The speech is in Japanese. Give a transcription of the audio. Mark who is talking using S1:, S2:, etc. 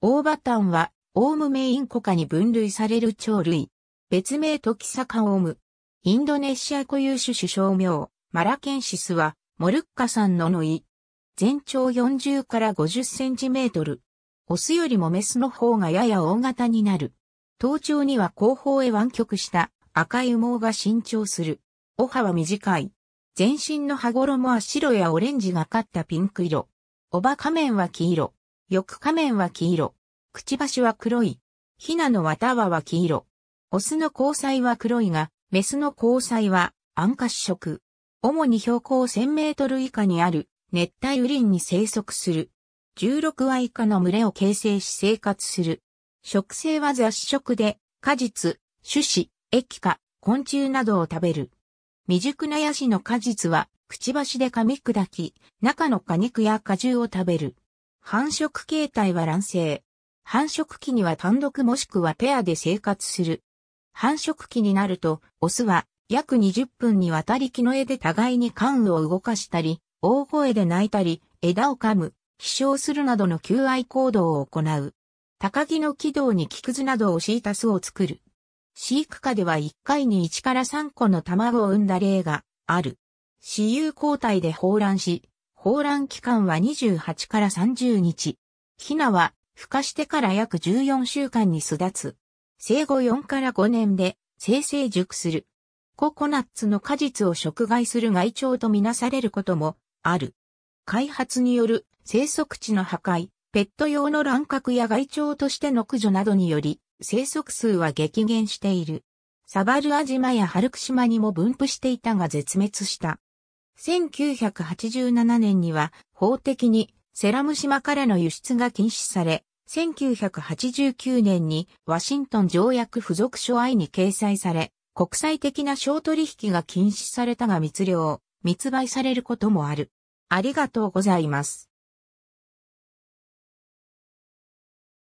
S1: 大バタンは、オウムメインコカに分類される鳥類。別名トキサカオウム。インドネシア固有種種小名、マラケンシスは、モルッカさんののい。全長40から50センチメートル。オスよりもメスの方がやや大型になる。頭頂には後方へ湾曲した赤い羽毛が伸長する。お葉は短い。全身の羽衣は白やオレンジがかったピンク色。おば仮面は黄色。翼下面は黄色。くちばしは黒い。ヒナの綿輪は黄色。オスの交際は黒いが、メスの交際は暗褐色。主に標高1000メートル以下にある熱帯雨林に生息する。16羽以下の群れを形成し生活する。食性は雑食で、果実、種子、液化、昆虫などを食べる。未熟なヤシの果実は、くちばしで噛み砕き、中の果肉や果汁を食べる。繁殖形態は卵生。繁殖期には単独もしくはペアで生活する。繁殖期になると、オスは約20分にわたり木の枝で互いに管を動かしたり、大声で鳴いたり、枝を噛む、飛翔するなどの求愛行動を行う。高木の軌道に木くずなどを敷いた巣を作る。飼育下では1回に1から3個の卵を産んだ例がある。雌有交代で放卵し、放卵期間は28から30日。ヒナは、孵化してから約14週間に巣立つ。生後4から5年で、生成熟する。ココナッツの果実を食害する害鳥とみなされることもある。開発による生息地の破壊、ペット用の乱獲や害鳥としての駆除などにより、生息数は激減している。サバルア島やハルク島にも分布していたが絶滅した。1987年には法的にセラム島からの輸出が禁止され、1989年にワシントン条約付属書愛に掲載され、国際的な商取引が禁止されたが密漁、密売されることもある。ありがとうございます。